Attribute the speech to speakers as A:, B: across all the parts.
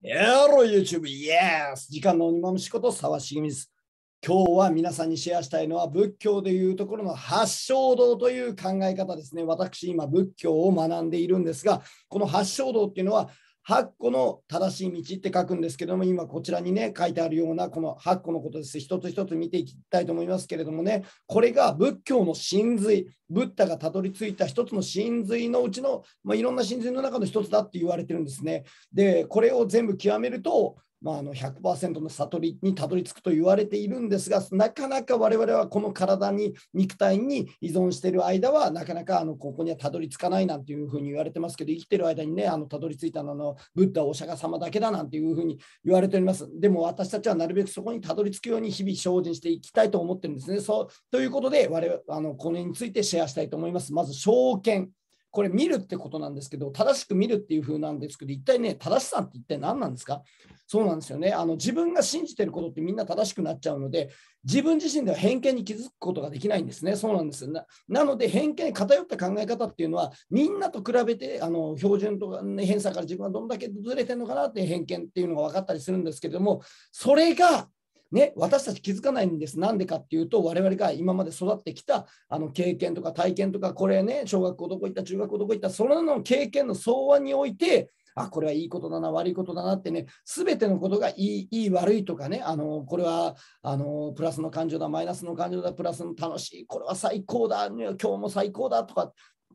A: やろ、YouTube! イエス時間の鬼むしこと沢重水。今日は皆さんにシェアしたいのは仏教でいうところの八正道という考え方ですね。私、今仏教を学んでいるんですが、この八正道っていうのは8個の正しい道って書くんですけども、今こちらにね、書いてあるようなこの8個のことです。一つ一つ見ていきたいと思いますけれどもね、これが仏教の真髄、ブッダがたどり着いた一つの真髄のうちの、まあ、いろんな真髄の中の一つだって言われてるんですね。で、これを全部極めると、まあ、あの100%の悟りにたどり着くと言われているんですがなかなか我々はこの体に肉体に依存している間はなかなかあのここにはたどり着かないなんていうふうに言われてますけど生きてる間にねあのたどり着いたのはブッダお釈迦様だけだなんていうふうに言われておりますでも私たちはなるべくそこにたどり着くように日々精進していきたいと思ってるんですねそうということで我々あのこれについてシェアしたいと思いますまず証券これ見るってことなんですけど、正しく見るっていう風なんですけど、一体ね、正しさって一体何なんですかそうなんですよね。あの自分が信じてることってみんな正しくなっちゃうので、自分自身では偏見に気づくことができないんですね。そうなんですよ、ね。なので、偏見、偏った考え方っていうのは、みんなと比べて、あの標準とか、ね、偏差から自分はどんだけずれてるのかなって偏見っていうのが分かったりするんですけども、それがね、私たち気づかないんです。なんでかっていうと、我々が今まで育ってきたあの経験とか体験とか、これね、小学校どこ行った、中学校どこ行った、そのらの経験の相和において、あ、これはいいことだな、悪いことだなってね、すべてのことがいい、いい、悪いとかね、あの、これは、あの、プラスの感情だ、マイナスの感情だ、プラスの楽しい、これは最高だ、今日も最高だとか、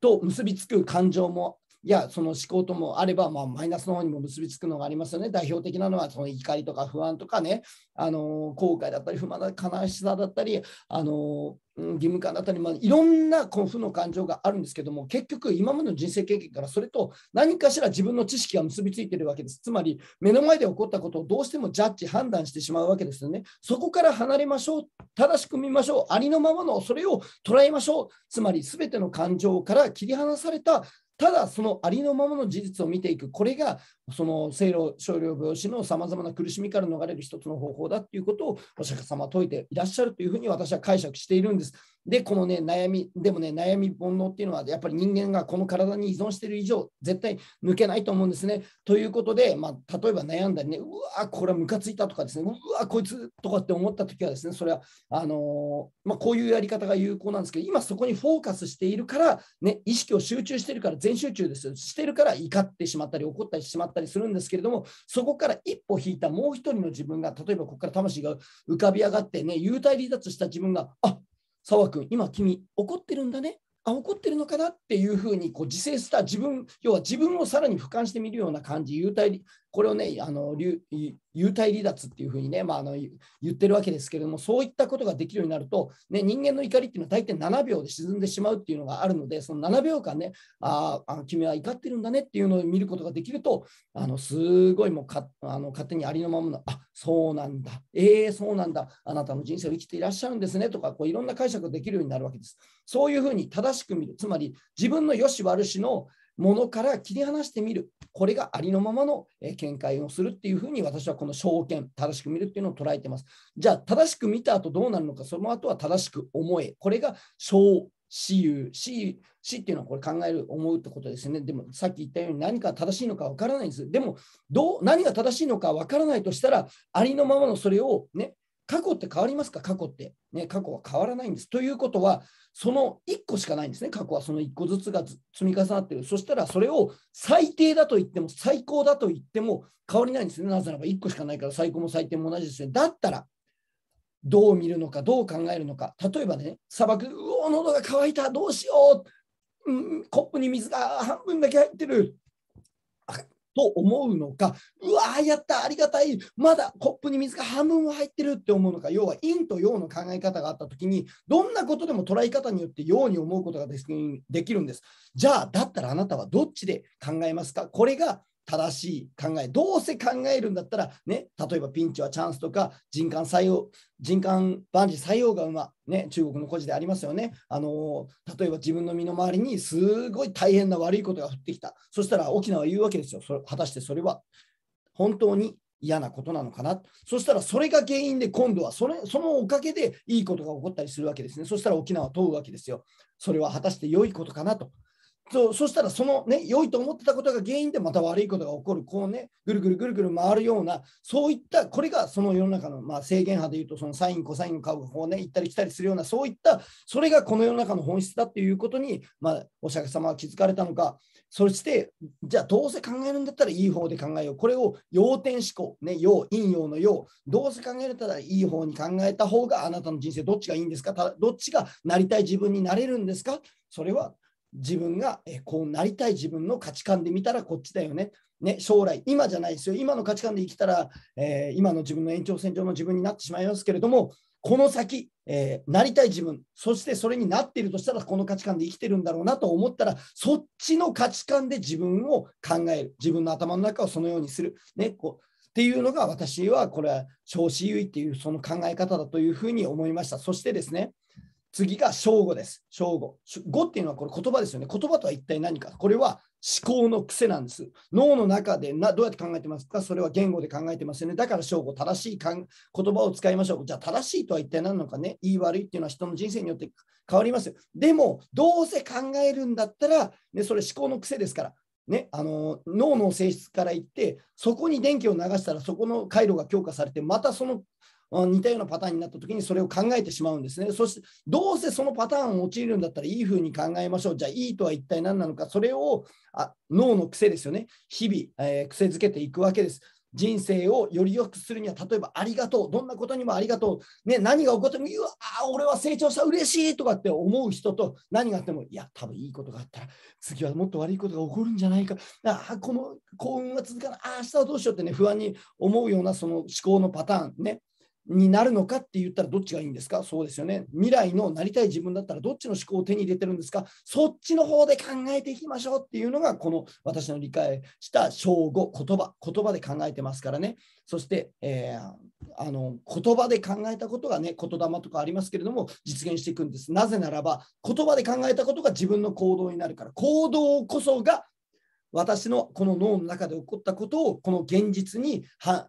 A: と結びつく感情もいや、その思考ともあれば、まあ、マイナスの方にも結びつくのがありますよね。代表的なのは、その怒りとか不安とかね、あの後悔だったり、不満だ悲しさだったり、あの義務感だったり、まあ、いろんなこう負の感情があるんですけども、結局、今までの人生経験からそれと何かしら自分の知識が結びついているわけです。つまり、目の前で起こったことをどうしてもジャッジ、判断してしまうわけですよね。そこから離れましょう、正しく見ましょう、ありのままのそれを捉えましょう、つまり、全ての感情から切り離されたただそのありのままの事実を見ていくこれがその清老少量病死のさまざまな苦しみから逃れる一つの方法だということをお釈迦様は説いていらっしゃるというふうに私は解釈しているんです。で、このね、悩み、でもね、悩み、煩悩っていうのは、やっぱり人間がこの体に依存している以上、絶対抜けないと思うんですね。ということで、まあ、例えば悩んだりね、うわこれはムカついたとかですね、うわこいつとかって思った時はですね、それは、あのー、まあ、こういうやり方が有効なんですけど、今そこにフォーカスしているから、ね、意識を集中してるから、全集中ですよ、してるから怒ってしまったり、怒ったりしまったり、ったりするんですけれども、そこから一歩引いたもう一人の自分が、例えばここから魂が浮かび上がってね、幽体離脱した自分が、あ沢君、今君、怒ってるんだね。あ怒ってるのかなっていうふうにこう自制した自分要は自分をさらに俯瞰してみるような感じ幽体これをね、あの幽体離脱っていうふうにね、まあ、あの言ってるわけですけれども、そういったことができるようになると、ね、人間の怒りっていうのは大体7秒で沈んでしまうっていうのがあるので、その7秒間ね、ああ君は怒ってるんだねっていうのを見ることができると、あのすごいもうかあの勝手にありのままの、あそうなんだ、ええー、そうなんだ、あなたの人生を生きていらっしゃるんですねとか、こういろんな解釈ができるようになるわけです。そういうふうに正しく見る、つまり自分の良し悪しのものから切り離してみる。これがありのままの見解をするっていうふうに私はこの証券、正しく見るっていうのを捉えてます。じゃあ、正しく見た後どうなるのか、その後は正しく思え。これが証、私有、私死っていうのはこれ考える、思うってことですね。でもさっき言ったように何か正しいのかわからないんです。でもどう、何が正しいのかわからないとしたら、ありのままのそれをね、過去って変わりますか過去って。ね、過去は変わらないんです。ということは、その1個しかないんですね。過去はその1個ずつが積み重なっている。そしたら、それを最低だと言っても、最高だと言っても変わりないんですね。なぜならば1個しかないから、最高も最低も同じですね。だったら、どう見るのか、どう考えるのか。例えばね、砂漠、うお、喉が渇いた、どうしよう、うん、コップに水が半分だけ入ってる。と思うのか、うわー、やった、ありがたい、まだコップに水が半分は入ってるって思うのか、要は陰と陽の考え方があったときに、どんなことでも捉え方によって陽に思うことができるんです。じゃあ、だったらあなたはどっちで考えますかこれが正しい考え、どうせ考えるんだったら、ね、例えばピンチはチャンスとか、人間採用、人間万事採用が馬、ね、中国の故事でありますよね。あの例えば自分の身の回りにすごい大変な悪いことが降ってきた。そしたら沖縄は言うわけですよ。それ果たしてそれは本当に嫌なことなのかな。そしたらそれが原因で今度はそれそのおかげでいいことが起こったりするわけですね。そしたら沖縄は問うわけですよ。それは果たして良いことかなと。そうそしたらそのね良いと思ってたことが原因でまた悪いことが起こるこうねぐるぐるぐるぐる回るようなそういったこれがその世の中の、まあ、制限派でいうとそのサインコサインを買株をね行ったり来たりするようなそういったそれがこの世の中の本質だっていうことに、まあ、お釈迦様は気づかれたのかそしてじゃあどうせ考えるんだったらいい方で考えようこれを要点思考ね要陰陽の要どうせ考えたらいい方に考えた方があなたの人生どっちがいいんですかどっちがなりたい自分になれるんですかそれは自分がこうなりたい自分の価値観で見たらこっちだよね。ね、将来、今じゃないですよ。今の価値観で生きたら、えー、今の自分の延長線上の自分になってしまいますけれども、この先、えー、なりたい自分、そしてそれになっているとしたら、この価値観で生きてるんだろうなと思ったら、そっちの価値観で自分を考える、自分の頭の中をそのようにする。ね、こうっていうのが私はこれは少子優位っていうその考え方だというふうに思いました。そしてですね、次が正午です。正午。語っていうのはこれ言葉ですよね。言葉とは一体何か。これは思考の癖なんです。脳の中でなどうやって考えてますかそれは言語で考えてますよね。だから正午、正しいかん言葉を使いましょう。じゃあ正しいとは一体何なのかね。いい悪いっていうのは人の人生によって変わりますよ。でも、どうせ考えるんだったら、ね、それ思考の癖ですから。ね、あの脳の性質からいってそこに電気を流したらそこの回路が強化されてまたその似たようなパターンになった時にそれを考えてしまうんですね。そしてどうせそのパターンを用いるんだったらいいふうに考えましょう。じゃあいいとは一体何なのか、それをあ脳の癖ですよね。日々、えー、癖づけていくわけです。人生をより良くするには、例えばありがとう、どんなことにもありがとう、ね、何が起こっても、うわあ、俺は成長した、嬉しいとかって思う人と、何があっても、いや、多分いいことがあったら、次はもっと悪いことが起こるんじゃないか、あこの幸運が続かない、あ明日はどうしようってね、不安に思うようなその思考のパターンね、になるのかって言ったらどっちがいいんですかそうですよね。未来のなりたい自分だったらどっちの思考を手に入れてるんですかそっちの方で考えていきましょうっていうのがこの私の理解した称号、言葉、言葉で考えてますからね。そして、えー、あの言葉で考えたことがね、言霊とかありますけれども実現していくんです。なぜならば言葉で考えたことが自分の行動になるから行動こそが私のこの脳の中で起こったことをこの現実に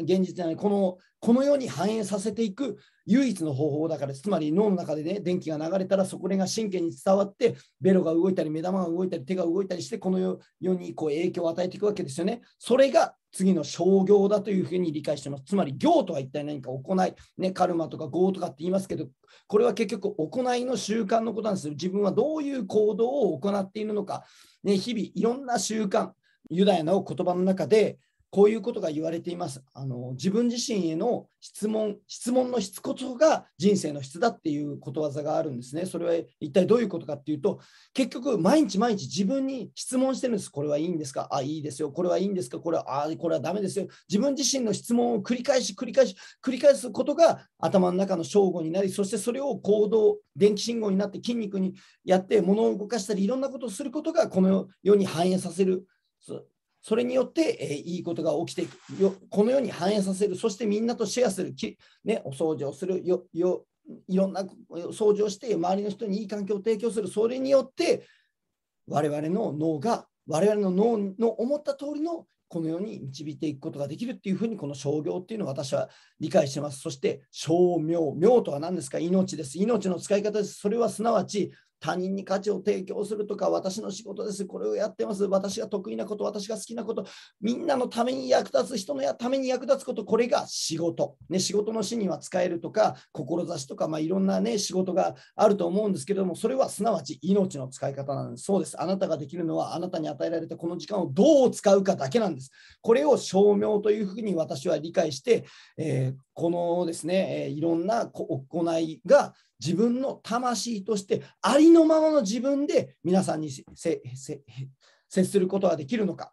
A: 現実じゃないこのこのように反映させていく唯一の方法だからつまり脳の中でね電気が流れたらそこが神経に伝わってベロが動いたり目玉が動いたり手が動いたりしてこの世にこう影響を与えていくわけですよねそれが次の商業だというふうに理解してますつまり行とは一体何か行い、ね、カルマとか業とかって言いますけどこれは結局行いの習慣のことなんですよ自分はどういう行動を行っているのかね、日々いろんな習慣ユダヤの言葉の中でこういうことが言われています。あの自分自身への質問、質問の質こそが人生の質だっていうことわざがあるんですね。それは一体どういうことかっていうと、結局、毎日毎日自分に質問してるんです。これはいいんですかあ、いいですよ。これはいいんですかこれは、あ、これはダメですよ。自分自身の質問を繰り返し繰り返し繰り返すことが頭の中の正午になり、そしてそれを行動、電気信号になって筋肉にやって、物を動かしたり、いろんなことをすることがこの世に反映させる。それによって、えー、いいことが起きていくよ、このように反映させる、そしてみんなとシェアする、きね、お掃除をするよよ、いろんな掃除をして、周りの人にいい環境を提供する、それによって、我々の脳が、我々の脳の思った通りのこのように導いていくことができるっていうふうにこの商業っていうのを私は理解してますそして商名名とは何ですか命です命の使い方ですそれはすなわち他人に価値を提供するとか、私の仕事です、これをやってます、私が得意なこと、私が好きなこと、みんなのために役立つ、人のために役立つこと、これが仕事。ね、仕事の死には使えるとか、志とか、まあ、いろんな、ね、仕事があると思うんですけれども、それはすなわち命の使い方なんです。そうです。あなたができるのは、あなたに与えられたこの時間をどう使うかだけなんです。これを証明というふうに私は理解して、えー、このですね、いろんな行いが自分の魂としてありのままの自分で皆さんに接することはできるのか。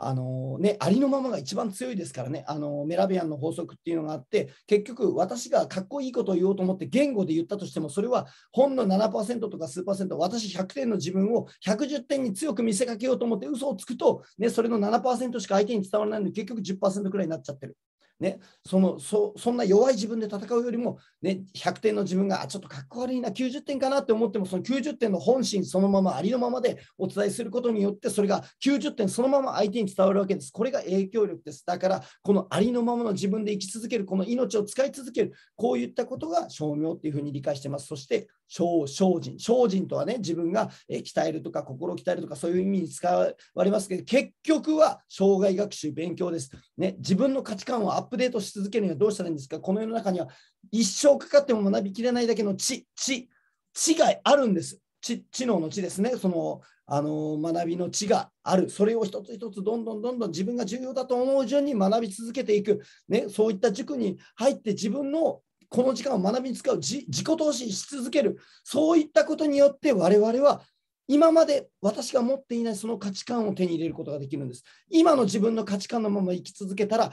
A: あのね、ありのままが一番強いですからねあのメラビアンの法則っていうのがあって結局私がかっこいいことを言おうと思って言語で言ったとしてもそれはほんの7%とか数私100点の自分を110点に強く見せかけようと思って嘘をつくと、ね、それの7%しか相手に伝わらないので結局10%くらいになっちゃってるね、そのそそんな弱い自分で戦うよりも、ね、100点の自分があちょっとかっこ悪いな90点かなって思ってもその90点の本心そのままありのままでお伝えすることによってそれが90点そのまま相手に伝わるわけですこれが影響力ですだからこのありのままの自分で生き続けるこの命を使い続けるこういったことが証明っていうふうに理解してますそして精進精進とはね自分が鍛えるとか心を鍛えるとかそういう意味に使われますけど結局は障害学習勉強です、ね、自分の価値観をアップデートし続けるにはどうしたらいいんですかこの世の中には一生かかっても学びきれないだけの知知知があるんです知知能の知ですねそのあの学びの知があるそれを一つ一つどんどんどんどん自分が重要だと思う順に学び続けていく、ね、そういった塾に入って自分のこの時間を学びに使う自己投資し続けるそういったことによって我々は今まで私が持っていないその価値観を手に入れることができるんです今の自分の価値観のまま生き続けたら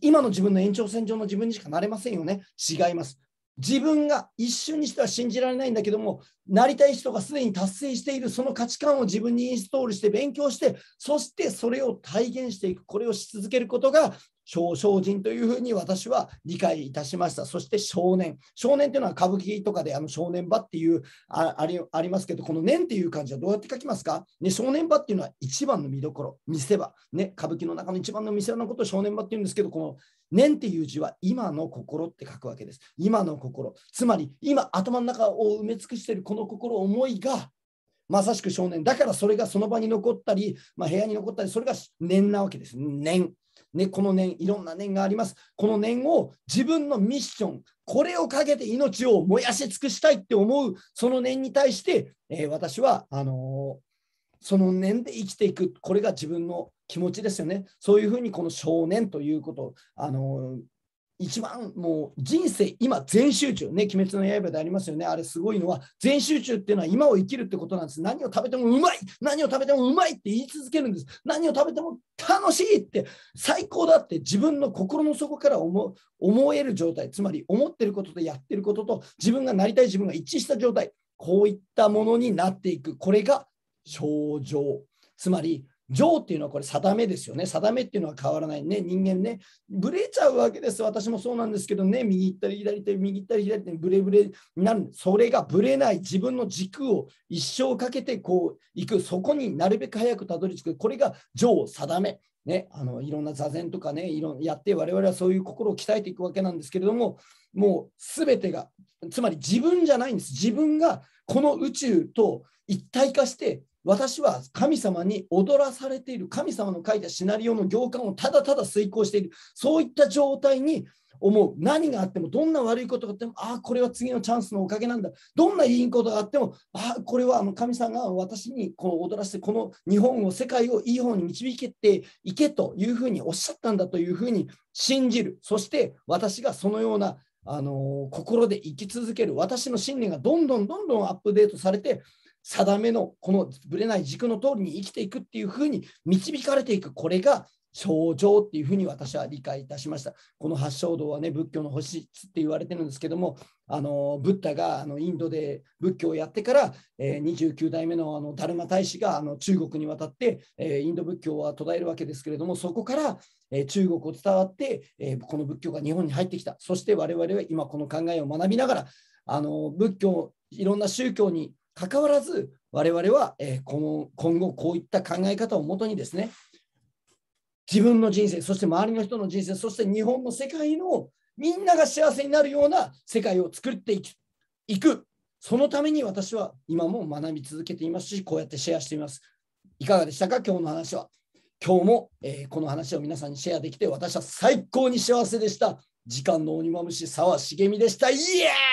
A: 今の自分の延長線上の自分にしかなれませんよね違います自分が一瞬にしては信じられないんだけどもなりたい人がすでに達成しているその価値観を自分にインストールして勉強してそしてそれを体現していくこれをし続けることが少々人というふうに私は理解いたしました。そして少年。少年というのは歌舞伎とかであの少年場っていうありますけど、この年っていう漢字はどうやって書きますか、ね、少年場っていうのは一番の見どころ、見せ場。ね、歌舞伎の中の一番の見せ場のことを少年場っていうんですけど、この年っていう字は今の心って書くわけです。今の心。つまり今頭の中を埋め尽くしているこの心思いがまさしく少年。だからそれがその場に残ったり、まあ、部屋に残ったり、それが念なわけです。念。ね、この念いろんな念がありますこの念を自分のミッションこれをかけて命を燃やし尽くしたいって思うその念に対して、えー、私はあのー、その念で生きていくこれが自分の気持ちですよねそういうふうにこの少年ということあのー一番もう人生今全集中ね鬼滅の刃でありますよねあれすごいのは全集中っていうのは今を生きるってことなんです何を食べてもうまい何を食べてもうまいって言い続けるんです何を食べても楽しいって最高だって自分の心の底から思思える状態つまり思ってることとやってることと自分がなりたい自分が一致した状態こういったものになっていくこれが症状つまり情っていうのはこれ定めですよね。定めっていうのは変わらないね。人間ね、ブレちゃうわけです。私もそうなんですけどね、右行ったり左行ったり、右行ったり左行ったり、ブレブレになる。それがブレない自分の軸を一生かけてこう行く。そこになるべく早くたどり着く。これが情、定め。ね、あのいろんな座禅とかねいろんやって我々はそういう心を鍛えていくわけなんですけれどももう全てがつまり自分じゃないんです自分がこの宇宙と一体化して私は神様に踊らされている神様の書いたシナリオの行間をただただ遂行しているそういった状態に思う何があってもどんな悪いことがあってもああこれは次のチャンスのおかげなんだどんないいことがあってもああこれはあの神様が私にこう踊らせてこの日本を世界をいい方に導けていけというふうにおっしゃったんだというふうに信じるそして私がそのようなあの心で生き続ける私の信念がどんどんどんどんアップデートされて定めのこのぶれない軸の通りに生きていくっていうふうに導かれていくこれが症状っていうふうに私は理解いたしました。この八正道はね仏教の星って言われてるんですけどもあのブッダがあのインドで仏教をやってから、えー、29代目のあのダルマ大使があの中国に渡って、えー、インド仏教は途絶えるわけですけれどもそこから、えー、中国を伝わって、えこの仏教が日本に入ってきたそして我々は今この考えを学びながらあの仏教いろんな宗教にかかわらず、我々は、えー、この今後こういった考え方をもとにですね、自分の人生、そして周りの人の人生、そして日本の世界のみんなが幸せになるような世界を作っていく。そのために私は今も学び続けていますし、こうやってシェアしています。いかがでしたか、今日の話は。今日も、えー、この話を皆さんにシェアできて、私は最高に幸せでした。時間の鬼まむし、沢茂でした。イエーイ